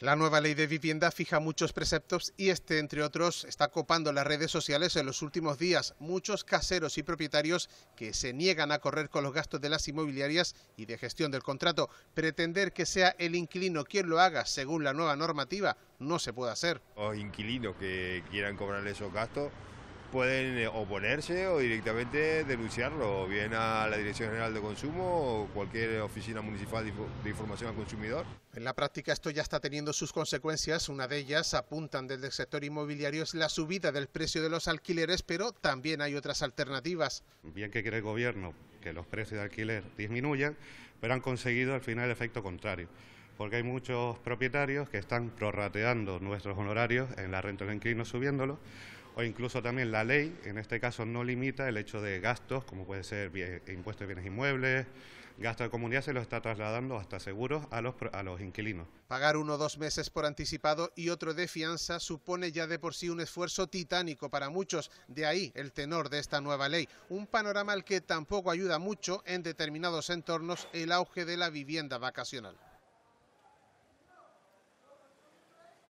La nueva ley de vivienda fija muchos preceptos y este, entre otros, está copando las redes sociales en los últimos días. Muchos caseros y propietarios que se niegan a correr con los gastos de las inmobiliarias y de gestión del contrato. Pretender que sea el inquilino quien lo haga, según la nueva normativa, no se puede hacer. Los inquilinos que quieran cobrar esos gastos pueden eh, oponerse o directamente denunciarlo, bien a la Dirección General de Consumo o cualquier oficina municipal de información al consumidor. En la práctica esto ya está teniendo sus consecuencias. Una de ellas, apuntan desde el sector inmobiliario, es la subida del precio de los alquileres, pero también hay otras alternativas. Bien que quiere el gobierno que los precios de alquiler disminuyan, pero han conseguido al final el efecto contrario porque hay muchos propietarios que están prorrateando nuestros honorarios en la renta del inquilino subiéndolo o incluso también la ley, en este caso, no limita el hecho de gastos, como puede ser impuestos de bienes inmuebles, gastos de comunidad se lo está trasladando hasta seguros a los, a los inquilinos. Pagar uno o dos meses por anticipado y otro de fianza supone ya de por sí un esfuerzo titánico para muchos, de ahí el tenor de esta nueva ley, un panorama al que tampoco ayuda mucho en determinados entornos el auge de la vivienda vacacional.